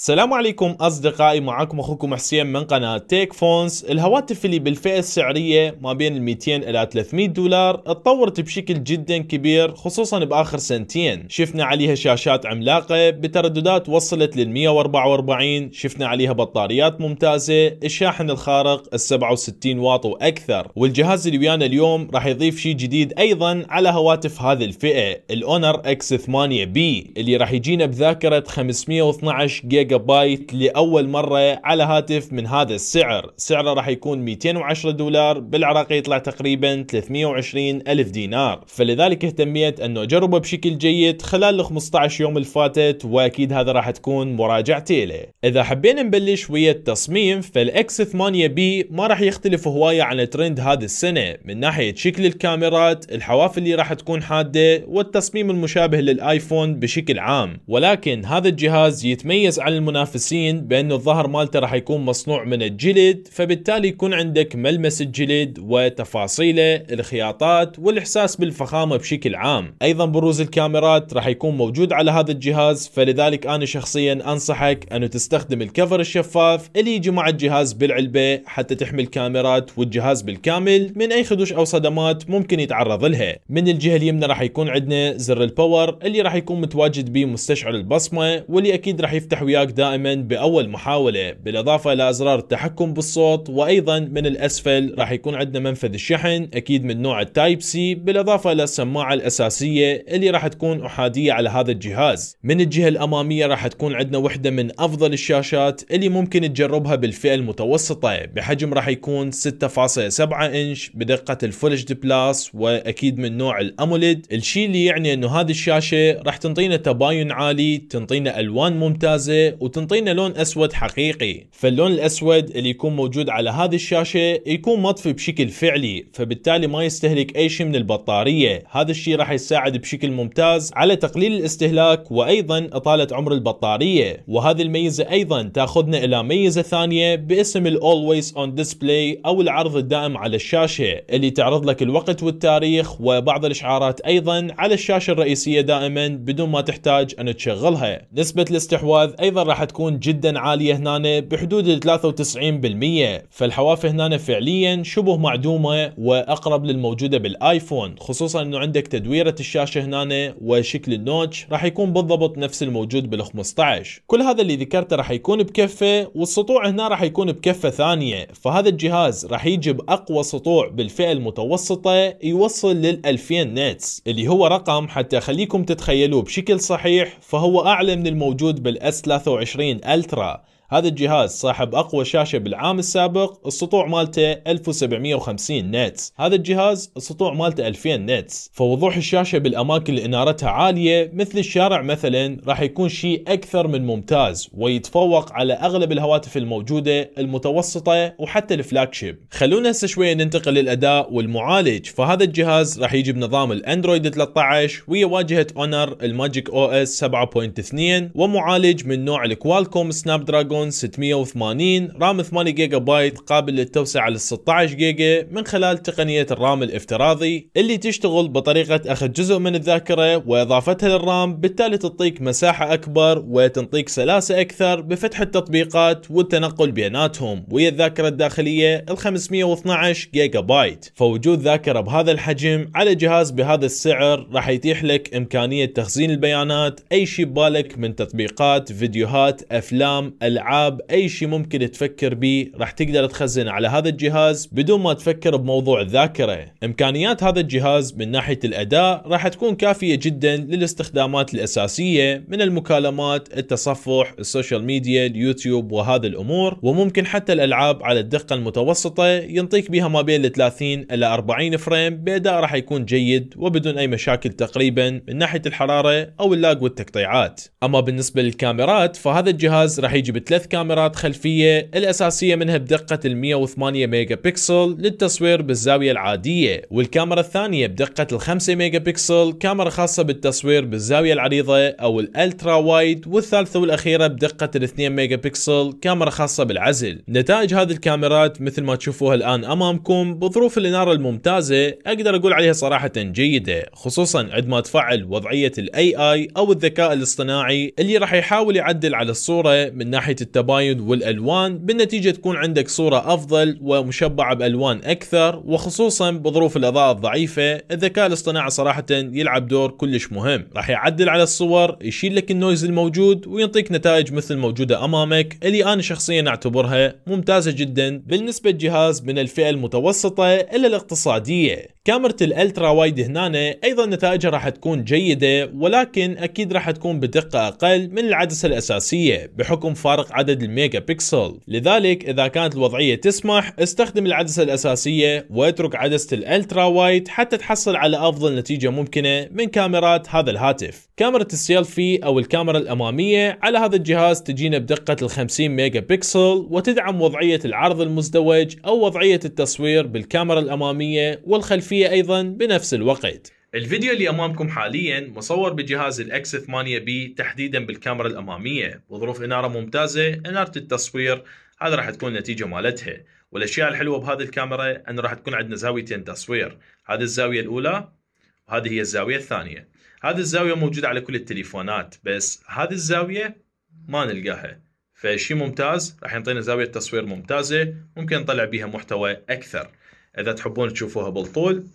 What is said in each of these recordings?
السلام عليكم أصدقائي معكم أخوكم حسين من قناة تيك فونز الهواتف اللي بالفئة السعرية ما بين ال 200 إلى 300 دولار تطورت بشكل جدا كبير خصوصا بآخر سنتين شفنا عليها شاشات عملاقة بترددات وصلت لل 144 شفنا عليها بطاريات ممتازة الشاحن الخارق ال 67 واط وأكثر والجهاز اللي ويانا اليوم راح يضيف شيء جديد أيضا على هواتف هذه الفئة الأونر اكس 8 بي اللي راح يجينا بذاكرة 512 جيجا جيجا بايت لأول مرة على هاتف من هذا السعر سعره راح يكون 210 دولار بالعراق يطلع تقريبا 320 ألف دينار فلذلك اهتميت أنه أجربه بشكل جيد خلال 15 يوم الفاتت وأكيد هذا راح تكون مراجعتي له إذا حبينا نبلش ويا التصميم فالإكس 8 بي ما راح يختلف هواية عن الترند هذا السنة من ناحية شكل الكاميرات الحواف اللي راح تكون حادة والتصميم المشابه للآيفون بشكل عام ولكن هذا الجهاز يتميز عن المنافسين بانه الظهر مالته راح يكون مصنوع من الجلد فبالتالي يكون عندك ملمس الجلد وتفاصيله الخياطات والاحساس بالفخامه بشكل عام ايضا بروز الكاميرات راح يكون موجود على هذا الجهاز فلذلك انا شخصيا انصحك انه تستخدم الكفر الشفاف اللي يجي مع الجهاز بالعلبه حتى تحمي الكاميرات والجهاز بالكامل من اي خدوش او صدمات ممكن يتعرض لها من الجهه اليمنى راح يكون عندنا زر الباور اللي راح يكون متواجد به مستشعر البصمه واللي اكيد راح يفتح وياه السياق دائما بأول محاولة بالإضافة إلى أزرار التحكم بالصوت وأيضا من الأسفل راح يكون عندنا منفذ الشحن أكيد من نوع التايب سي بالإضافة إلى السماعة الأساسية اللي راح تكون أحادية على هذا الجهاز من الجهة الأمامية راح تكون عندنا وحدة من أفضل الشاشات اللي ممكن تجربها بالفئة المتوسطة بحجم راح يكون 6.7 إنش بدقة الفول اتش دي بلاس وأكيد من نوع الأموليد الشيء اللي يعني أنه هذه الشاشة راح تنطينا تباين عالي تنطينا ألوان ممتازة وتنطينا لون أسود حقيقي فاللون الأسود اللي يكون موجود على هذه الشاشة يكون مطفي بشكل فعلي فبالتالي ما يستهلك أي شيء من البطارية هذا الشيء راح يساعد بشكل ممتاز على تقليل الاستهلاك وأيضا إطالة عمر البطارية وهذه الميزة أيضا تأخذنا إلى ميزة ثانية باسم ال Always on Display أو العرض الدائم على الشاشة اللي تعرض لك الوقت والتاريخ وبعض الإشعارات أيضا على الشاشة الرئيسية دائما بدون ما تحتاج أن تشغلها نسبة الاستحواذ أيضا ايضا راح تكون جدا عاليه هنا بحدود 93% فالحواف هنا فعليا شبه معدومه واقرب للموجوده بالايفون خصوصا انه عندك تدويره الشاشه هنا وشكل النوتش راح يكون بالضبط نفس الموجود بال 15 كل هذا اللي ذكرته راح يكون بكفه والسطوع هنا راح يكون بكفه ثانيه فهذا الجهاز راح يجيب أقوى سطوع بالفئه المتوسطه يوصل لل 2000 نتس اللي هو رقم حتى خليكم تتخيلوه بشكل صحيح فهو اعلى من الموجود بالاس 3 23 الترا هذا الجهاز صاحب اقوى شاشه بالعام السابق السطوع مالته 1750 نتس هذا الجهاز السطوع مالته 2000 نتس فوضوح الشاشه بالاماكن اللي انارتها عاليه مثل الشارع مثلا راح يكون شيء اكثر من ممتاز ويتفوق على اغلب الهواتف الموجوده المتوسطه وحتى الفلاج شيب خلونا هسه شويه ننتقل للاداء والمعالج فهذا الجهاز راح يجي بنظام الاندرويد 13 ويا واجهه اونر الماجيك او اس 7.2 ومعالج من نوع الكوالكوم سناب دراجون رايزون 680 رام 8 جيجا بايت قابل للتوسعة لل 16 جيجا من خلال تقنية الرام الافتراضي اللي تشتغل بطريقة أخذ جزء من الذاكرة وإضافتها للرام بالتالي تعطيك مساحة أكبر وتنطيك سلاسة أكثر بفتح التطبيقات والتنقل بيناتهم ويا الذاكرة الداخلية ال 512 جيجا بايت فوجود ذاكرة بهذا الحجم على جهاز بهذا السعر راح يتيح لك إمكانية تخزين البيانات أي شيء ببالك من تطبيقات فيديوهات أفلام ألعاب العاب اي شيء ممكن تفكر به راح تقدر تخزنه على هذا الجهاز بدون ما تفكر بموضوع الذاكره امكانيات هذا الجهاز من ناحيه الاداء راح تكون كافيه جدا للاستخدامات الاساسيه من المكالمات التصفح السوشيال ميديا اليوتيوب وهذا الامور وممكن حتى الالعاب على الدقه المتوسطه ينطيك بها ما بين 30 الى 40 فريم باداء راح يكون جيد وبدون اي مشاكل تقريبا من ناحيه الحراره او اللاج والتقطيعات اما بالنسبه للكاميرات فهذا الجهاز راح يجي بثلاث ثلاث كاميرات خلفية الأساسية منها بدقة ال 108 ميجا بكسل للتصوير بالزاوية العادية والكاميرا الثانية بدقة ال 5 ميجا بكسل كاميرا خاصة بالتصوير بالزاوية العريضة أو الألترا وايد والثالثة والأخيرة بدقة ال 2 ميجا بكسل كاميرا خاصة بالعزل نتائج هذه الكاميرات مثل ما تشوفوها الآن أمامكم بظروف الإنارة الممتازة أقدر أقول عليها صراحة جيدة خصوصا عندما تفعل وضعية الاي اي أو الذكاء الاصطناعي اللي راح يحاول يعدل على الصورة من ناحية التباين والألوان بالنتيجة تكون عندك صورة أفضل ومشبعة بألوان أكثر وخصوصا بظروف الإضاءة الضعيفة الذكاء الاصطناعي صراحة يلعب دور كلش مهم راح يعدل على الصور يشيل لك النويز الموجود وينطيك نتائج مثل الموجودة أمامك اللي أنا شخصيا أعتبرها ممتازة جدا بالنسبة لجهاز من الفئة المتوسطة إلى الاقتصادية كاميرا الالترا وايد هنا ايضا نتائجها راح تكون جيدة ولكن اكيد راح تكون بدقة اقل من العدسة الاساسية بحكم فارق عدد الميجا بكسل لذلك اذا كانت الوضعية تسمح استخدم العدسة الاساسية واترك عدسة الالترا وايد حتى تحصل على افضل نتيجة ممكنة من كاميرات هذا الهاتف كاميرا السيلفي او الكاميرا الامامية على هذا الجهاز تجينا بدقة ال 50 ميجا بكسل وتدعم وضعية العرض المزدوج او وضعية التصوير بالكاميرا الامامية والخلفية الداخلية أيضا بنفس الوقت الفيديو اللي امامكم حاليا مصور بجهاز الاكس 8 بي تحديدا بالكاميرا الاماميه بظروف اناره ممتازه اناره التصوير هذا راح تكون النتيجه مالتها والاشياء الحلوه بهذه الكاميرا أن راح تكون عندنا زاويتين تصوير هذه الزاويه الاولى وهذه هي الزاويه الثانيه هذه الزاويه موجوده على كل التليفونات بس هذه الزاويه ما نلقاها فشي ممتاز راح يعطينا زاويه تصوير ممتازه ممكن نطلع بها محتوى اكثر اذا تحبون تشوفوها بالطول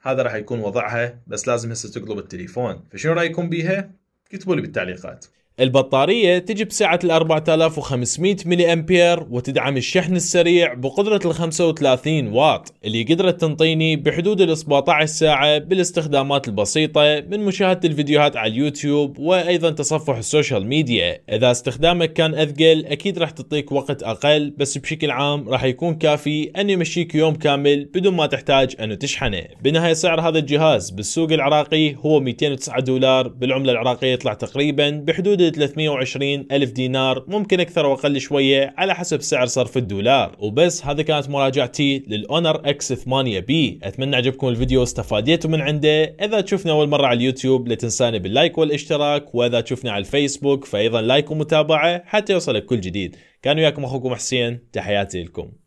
هذا راح يكون وضعها بس لازم هسه تقلب التليفون فشنو رايكم بيها اكتبوا لي بالتعليقات البطارية تجي بسعة ال 4500 ملي أمبير وتدعم الشحن السريع بقدرة ال 35 واط اللي قدرت تنطيني بحدود ال 17 ساعة بالاستخدامات البسيطة من مشاهدة الفيديوهات على اليوتيوب وأيضا تصفح السوشيال ميديا إذا استخدامك كان أثقل أكيد راح تعطيك وقت أقل بس بشكل عام راح يكون كافي أن يمشيك يوم كامل بدون ما تحتاج أنه تشحنه بالنهاية سعر هذا الجهاز بالسوق العراقي هو 209 دولار بالعملة العراقية يطلع تقريبا بحدود حدود 320 ألف دينار ممكن أكثر وأقل شوية على حسب سعر صرف الدولار وبس هذا كانت مراجعتي للأونر اكس 8 بي أتمنى عجبكم الفيديو واستفاديتوا من عنده إذا تشوفنا أول مرة على اليوتيوب لا تنساني باللايك والاشتراك وإذا تشوفنا على الفيسبوك فأيضا لايك ومتابعة حتى يوصلك كل جديد كان وياكم أخوكم حسين تحياتي لكم